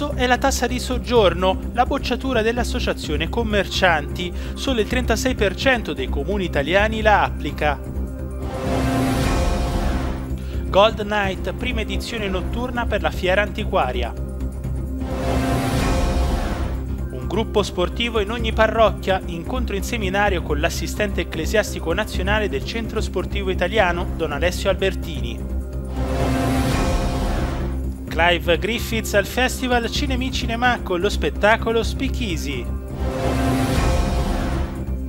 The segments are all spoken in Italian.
basso è la tassa di soggiorno, la bocciatura dell'associazione commercianti. Solo il 36% dei comuni italiani la applica. Gold Night, prima edizione notturna per la fiera antiquaria. Un gruppo sportivo in ogni parrocchia, incontro in seminario con l'assistente ecclesiastico nazionale del Centro Sportivo Italiano, Don Alessio Albertini. Clive Griffiths al Festival Cinemi Cinema con lo spettacolo Speakeasy.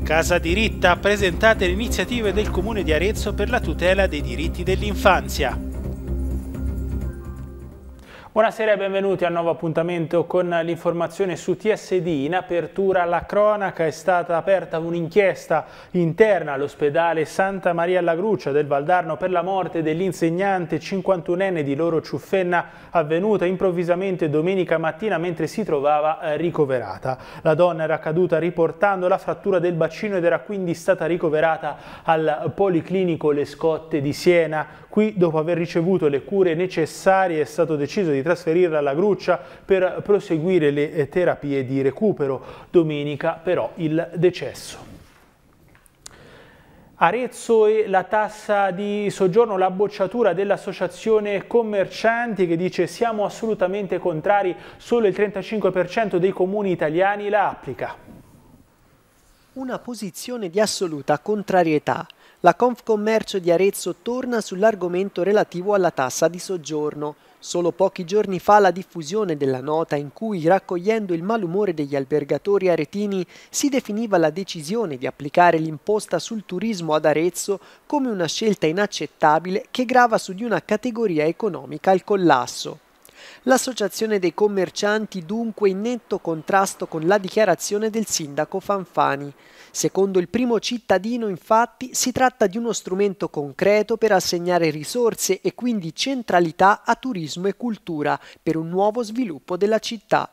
Casa Diritta presentate le iniziative del Comune di Arezzo per la tutela dei diritti dell'infanzia. Buonasera e benvenuti al nuovo appuntamento con l'informazione su TSD. In apertura alla cronaca è stata aperta un'inchiesta interna all'ospedale Santa Maria alla Gruccia del Valdarno per la morte dell'insegnante 51enne di Loro Ciuffenna avvenuta improvvisamente domenica mattina mentre si trovava eh, ricoverata. La donna era caduta riportando la frattura del bacino ed era quindi stata ricoverata al Policlinico Le Scotte di Siena Qui, dopo aver ricevuto le cure necessarie, è stato deciso di trasferirla alla Gruccia per proseguire le eh, terapie di recupero. Domenica, però, il decesso. Arezzo e la tassa di soggiorno, la bocciatura dell'associazione commercianti che dice siamo assolutamente contrari, solo il 35% dei comuni italiani la applica. Una posizione di assoluta contrarietà la Confcommercio di Arezzo torna sull'argomento relativo alla tassa di soggiorno. Solo pochi giorni fa la diffusione della nota in cui, raccogliendo il malumore degli albergatori aretini, si definiva la decisione di applicare l'imposta sul turismo ad Arezzo come una scelta inaccettabile che grava su di una categoria economica al collasso. L'associazione dei commercianti dunque in netto contrasto con la dichiarazione del sindaco Fanfani. Secondo il primo cittadino infatti si tratta di uno strumento concreto per assegnare risorse e quindi centralità a turismo e cultura per un nuovo sviluppo della città.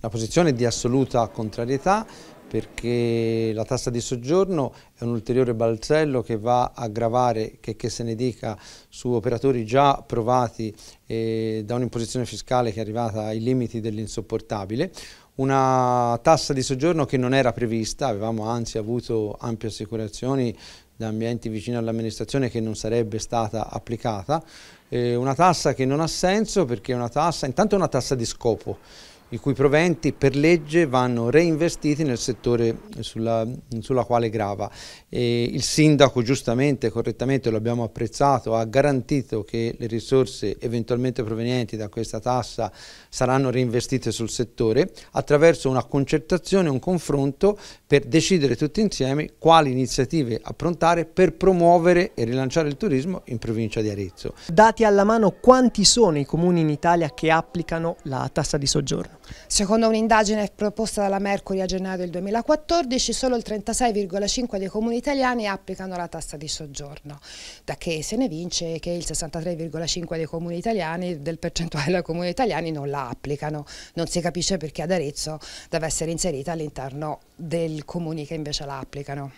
La posizione di assoluta contrarietà perché la tassa di soggiorno è un ulteriore balzello che va a gravare, che, che se ne dica, su operatori già provati eh, da un'imposizione fiscale che è arrivata ai limiti dell'insopportabile, una tassa di soggiorno che non era prevista, avevamo anzi avuto ampie assicurazioni da ambienti vicino all'amministrazione che non sarebbe stata applicata, eh, una tassa che non ha senso perché è una tassa, intanto è una tassa di scopo, i cui proventi per legge vanno reinvestiti nel settore sulla, sulla quale grava. E il sindaco giustamente, correttamente, lo abbiamo apprezzato, ha garantito che le risorse eventualmente provenienti da questa tassa saranno reinvestite sul settore attraverso una concertazione, un confronto per decidere tutti insieme quali iniziative approntare per promuovere e rilanciare il turismo in provincia di Arezzo. Dati alla mano quanti sono i comuni in Italia che applicano la tassa di soggiorno? Secondo un'indagine proposta dalla Mercury a gennaio del 2014, solo il 36,5% dei comuni italiani applicano la tassa di soggiorno, da che se ne vince che il 63,5% dei comuni italiani, del percentuale dei comuni italiani, non la applicano. Non si capisce perché ad Arezzo deve essere inserita all'interno dei comuni che invece la applicano.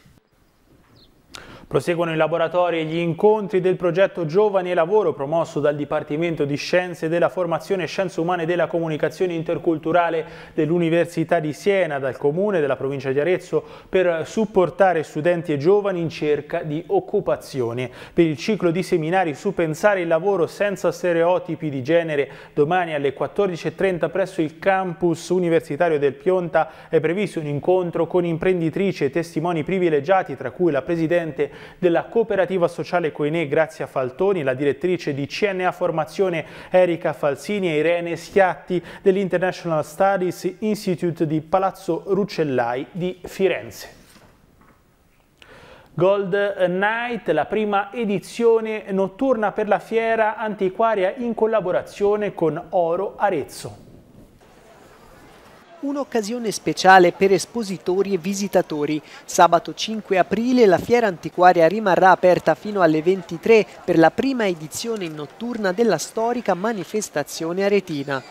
Proseguono i laboratori e gli incontri del progetto Giovani e Lavoro promosso dal Dipartimento di Scienze della Formazione e Scienze Umane e della Comunicazione Interculturale dell'Università di Siena, dal Comune della provincia di Arezzo, per supportare studenti e giovani in cerca di occupazione. Per il ciclo di seminari su pensare il lavoro senza stereotipi di genere, domani alle 14.30 presso il campus universitario del Pionta è previsto un incontro con imprenditrici e testimoni privilegiati, tra cui la Presidente della cooperativa sociale Coenè Grazia Faltoni, la direttrice di CNA Formazione Erika Falsini e Irene Schiatti dell'International Studies Institute di Palazzo Rucellai di Firenze. Gold Night, la prima edizione notturna per la fiera antiquaria in collaborazione con Oro Arezzo. Un'occasione speciale per espositori e visitatori. Sabato 5 aprile la fiera antiquaria rimarrà aperta fino alle 23 per la prima edizione notturna della storica manifestazione aretina.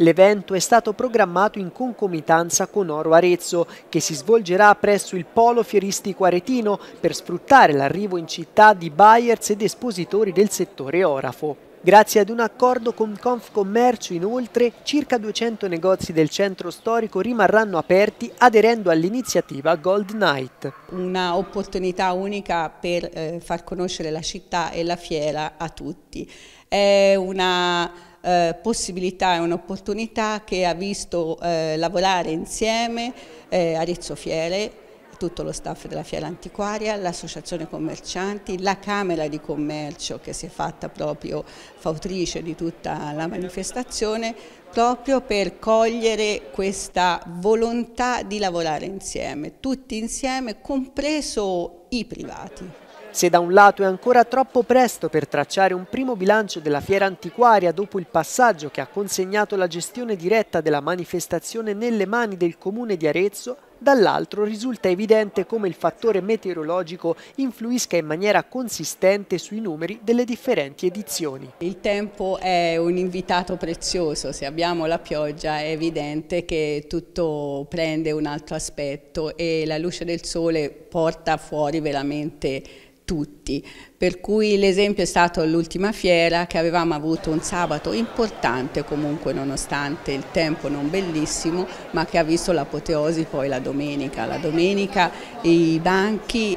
L'evento è stato programmato in concomitanza con Oro Arezzo, che si svolgerà presso il Polo Fieristico Aretino per sfruttare l'arrivo in città di buyers ed espositori del settore orafo. Grazie ad un accordo con Confcommercio inoltre circa 200 negozi del centro storico rimarranno aperti aderendo all'iniziativa Gold Night. Una opportunità unica per eh, far conoscere la città e la fiera a tutti. È una eh, possibilità e un'opportunità che ha visto eh, lavorare insieme eh, Arezzo Fiere, tutto lo staff della Fiera Antiquaria, l'Associazione Commercianti, la Camera di Commercio che si è fatta proprio fautrice di tutta la manifestazione proprio per cogliere questa volontà di lavorare insieme, tutti insieme, compreso i privati. Se da un lato è ancora troppo presto per tracciare un primo bilancio della fiera antiquaria dopo il passaggio che ha consegnato la gestione diretta della manifestazione nelle mani del comune di Arezzo, Dall'altro risulta evidente come il fattore meteorologico influisca in maniera consistente sui numeri delle differenti edizioni. Il tempo è un invitato prezioso, se abbiamo la pioggia è evidente che tutto prende un altro aspetto e la luce del sole porta fuori veramente tutti, per cui l'esempio è stato l'ultima fiera che avevamo avuto un sabato importante comunque nonostante il tempo non bellissimo ma che ha visto l'apoteosi poi la domenica. La domenica i banchi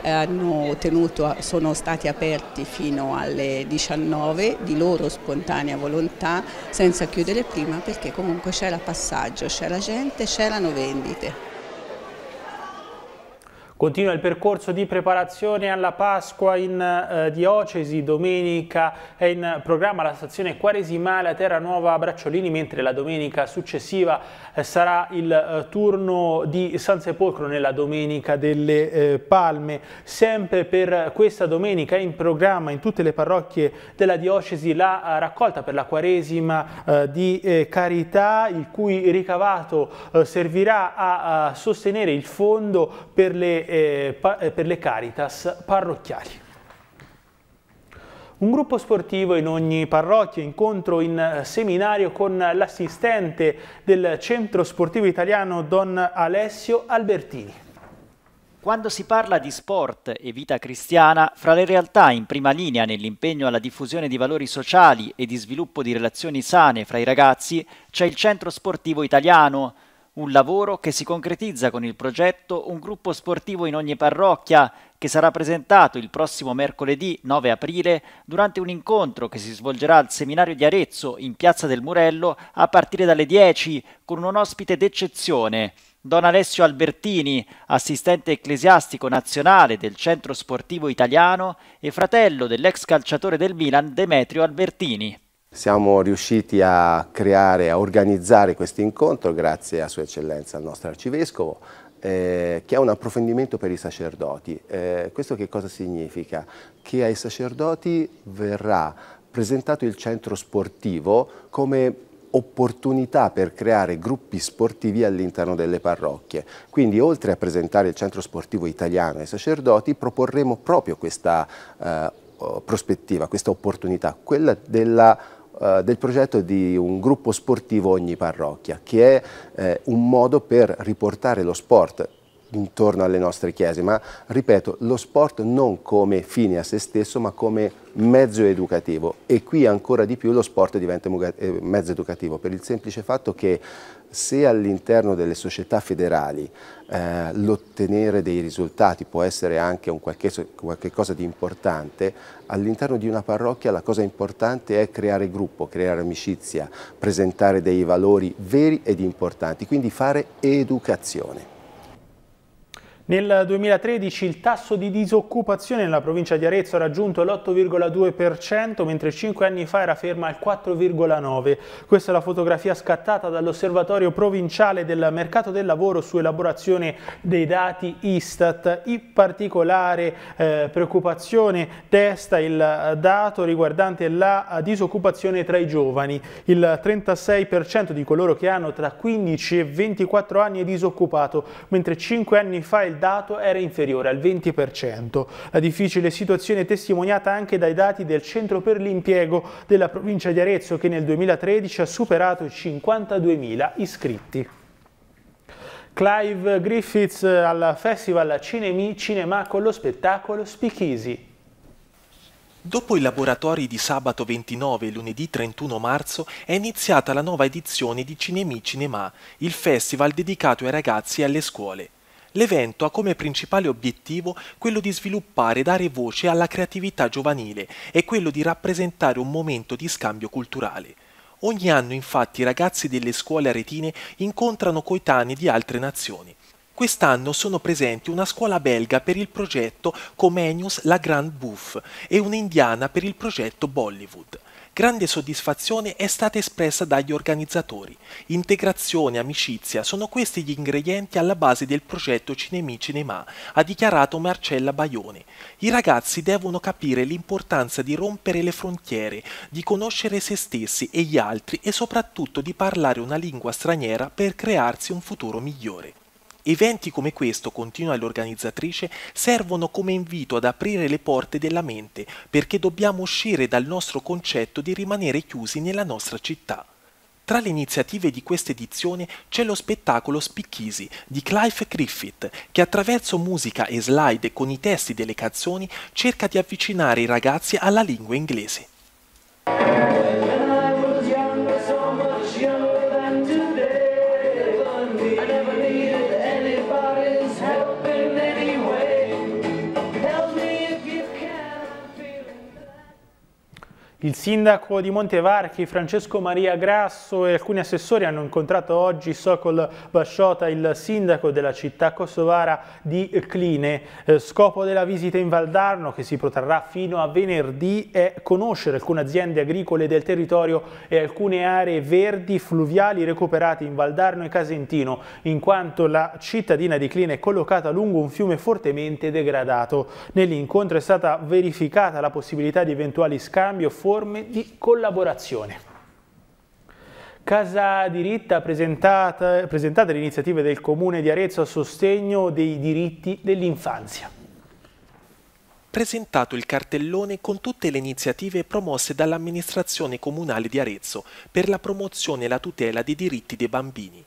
tenuto, sono stati aperti fino alle 19 di loro spontanea volontà senza chiudere prima perché comunque c'era passaggio, c'era gente, c'erano vendite. Continua il percorso di preparazione alla Pasqua in eh, diocesi, domenica è in programma la stazione quaresimale a Terra Nuova a Bracciolini, mentre la domenica successiva eh, sarà il eh, turno di San Sepolcro nella Domenica delle eh, Palme. Sempre per questa domenica è in programma in tutte le parrocchie della diocesi la eh, raccolta per la quaresima eh, di carità, il cui ricavato servirà a, a sostenere il fondo per le eh, eh, per le Caritas parrocchiali. Un gruppo sportivo in ogni parrocchia, incontro in seminario con l'assistente del Centro Sportivo Italiano Don Alessio Albertini. Quando si parla di sport e vita cristiana, fra le realtà in prima linea nell'impegno alla diffusione di valori sociali e di sviluppo di relazioni sane fra i ragazzi, c'è il Centro Sportivo Italiano, un lavoro che si concretizza con il progetto Un gruppo sportivo in ogni parrocchia, che sarà presentato il prossimo mercoledì 9 aprile durante un incontro che si svolgerà al seminario di Arezzo in Piazza del Murello a partire dalle 10 con un ospite d'eccezione. Don Alessio Albertini, assistente ecclesiastico nazionale del Centro Sportivo Italiano e fratello dell'ex calciatore del Milan Demetrio Albertini. Siamo riusciti a creare, a organizzare questo incontro grazie a Sua Eccellenza, il nostro Arcivescovo, eh, che è un approfondimento per i sacerdoti. Eh, questo che cosa significa? Che ai sacerdoti verrà presentato il centro sportivo come opportunità per creare gruppi sportivi all'interno delle parrocchie. Quindi oltre a presentare il centro sportivo italiano ai sacerdoti proporremo proprio questa eh, prospettiva, questa opportunità, quella della eh, del progetto di un gruppo sportivo ogni parrocchia, che è eh, un modo per riportare lo sport intorno alle nostre chiese, ma ripeto, lo sport non come fine a se stesso, ma come mezzo educativo e qui ancora di più lo sport diventa eh, mezzo educativo per il semplice fatto che se all'interno delle società federali eh, l'ottenere dei risultati può essere anche un qualche, qualche cosa di importante, all'interno di una parrocchia la cosa importante è creare gruppo, creare amicizia, presentare dei valori veri ed importanti, quindi fare educazione. Nel 2013 il tasso di disoccupazione nella provincia di Arezzo ha raggiunto l'8,2%, mentre 5 anni fa era ferma al 4,9%. Questa è la fotografia scattata dall'osservatorio provinciale del mercato del lavoro su elaborazione dei dati Istat. In particolare eh, preoccupazione testa il dato riguardante la disoccupazione tra i giovani. Il 36% di coloro che hanno tra 15 e 24 anni è disoccupato, mentre 5 anni fa il dato era inferiore al 20%. La difficile situazione è testimoniata anche dai dati del Centro per l'Impiego della provincia di Arezzo che nel 2013 ha superato i 52.000 iscritti. Clive Griffiths al Festival Cinemi Cinema con lo spettacolo Speakeasy. Dopo i laboratori di sabato 29 e lunedì 31 marzo è iniziata la nuova edizione di Cinemi Cinema, il festival dedicato ai ragazzi e alle scuole. L'evento ha come principale obiettivo quello di sviluppare e dare voce alla creatività giovanile e quello di rappresentare un momento di scambio culturale. Ogni anno infatti i ragazzi delle scuole aretine incontrano coetanei di altre nazioni. Quest'anno sono presenti una scuola belga per il progetto Comenius La Grande Bouffe e un'indiana per il progetto Bollywood. Grande soddisfazione è stata espressa dagli organizzatori. Integrazione, amicizia, sono questi gli ingredienti alla base del progetto Cinemi Cinema, ha dichiarato Marcella Baione. I ragazzi devono capire l'importanza di rompere le frontiere, di conoscere se stessi e gli altri e soprattutto di parlare una lingua straniera per crearsi un futuro migliore. Eventi come questo, continua l'organizzatrice, servono come invito ad aprire le porte della mente perché dobbiamo uscire dal nostro concetto di rimanere chiusi nella nostra città. Tra le iniziative di questa edizione c'è lo spettacolo Spicchisi di Clive Griffith, che attraverso musica e slide con i testi delle canzoni cerca di avvicinare i ragazzi alla lingua inglese. Il sindaco di Montevarchi, Francesco Maria Grasso e alcuni assessori hanno incontrato oggi Sokol Basciota, il sindaco della città kosovara di Cline. Eh, scopo della visita in Valdarno, che si protrarrà fino a venerdì, è conoscere alcune aziende agricole del territorio e alcune aree verdi fluviali recuperate in Valdarno e Casentino, in quanto la cittadina di Cline è collocata lungo un fiume fortemente degradato. Nell'incontro è stata verificata la possibilità di eventuali scambi scambio forme di collaborazione. Casa Diritta presentata, presentate le iniziative del Comune di Arezzo a sostegno dei diritti dell'infanzia. Presentato il cartellone con tutte le iniziative promosse dall'amministrazione comunale di Arezzo per la promozione e la tutela dei diritti dei bambini.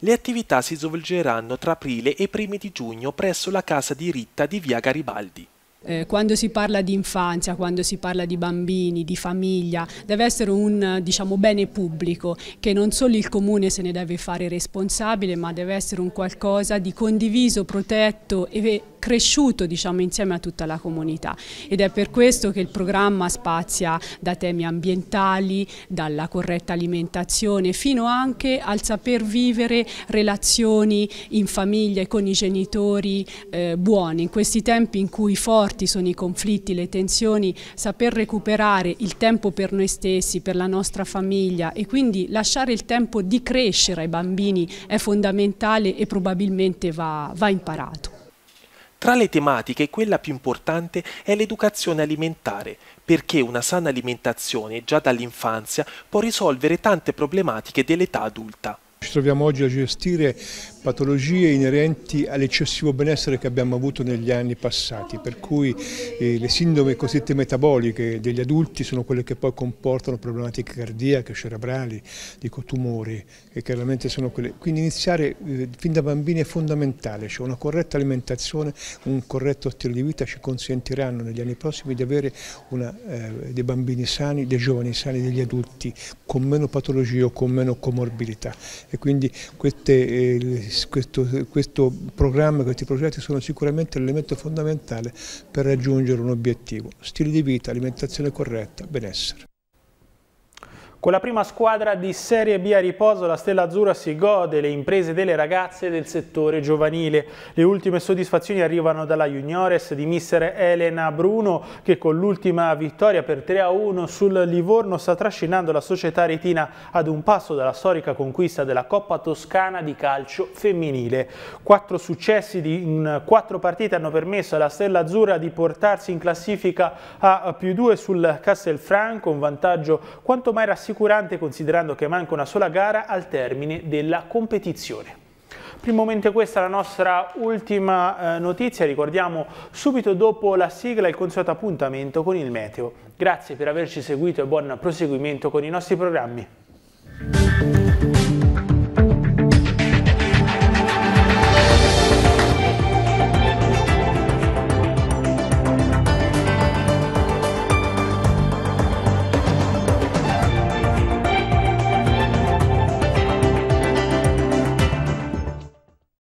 Le attività si svolgeranno tra aprile e primi di giugno presso la Casa Diritta di Via Garibaldi. Eh, quando si parla di infanzia, quando si parla di bambini, di famiglia, deve essere un diciamo, bene pubblico che non solo il comune se ne deve fare responsabile, ma deve essere un qualcosa di condiviso, protetto e cresciuto diciamo, insieme a tutta la comunità ed è per questo che il programma spazia da temi ambientali, dalla corretta alimentazione fino anche al saper vivere relazioni in famiglia e con i genitori eh, buoni in questi tempi in cui forse forti sono i conflitti, le tensioni, saper recuperare il tempo per noi stessi, per la nostra famiglia e quindi lasciare il tempo di crescere ai bambini è fondamentale e probabilmente va, va imparato. Tra le tematiche quella più importante è l'educazione alimentare, perché una sana alimentazione già dall'infanzia può risolvere tante problematiche dell'età adulta. Ci troviamo oggi a gestire patologie inerenti all'eccessivo benessere che abbiamo avuto negli anni passati, per cui eh, le sindrome cosiddette metaboliche degli adulti sono quelle che poi comportano problematiche cardiache, cerebrali, dico tumori, che chiaramente sono quelle. Quindi iniziare eh, fin da bambini è fondamentale, cioè una corretta alimentazione, un corretto stile di vita ci consentiranno negli anni prossimi di avere una, eh, dei bambini sani, dei giovani sani, degli adulti con meno patologie o con meno comorbidità e quindi queste eh, questo, questo programma, questi progetti sono sicuramente l'elemento fondamentale per raggiungere un obiettivo, stile di vita, alimentazione corretta, benessere. Con la prima squadra di Serie B a riposo la Stella Azzurra si gode le imprese delle ragazze del settore giovanile. Le ultime soddisfazioni arrivano dalla Juniores di mister Elena Bruno che con l'ultima vittoria per 3-1 sul Livorno sta trascinando la società retina ad un passo dalla storica conquista della Coppa Toscana di calcio femminile. Quattro successi in quattro partite hanno permesso alla Stella Azzurra di portarsi in classifica a più due sul Castelfranco, un vantaggio quanto mai rassicurante rassicurante considerando che manca una sola gara al termine della competizione. Per il momento questa è la nostra ultima eh, notizia, ricordiamo subito dopo la sigla il consueto appuntamento con il meteo. Grazie per averci seguito e buon proseguimento con i nostri programmi.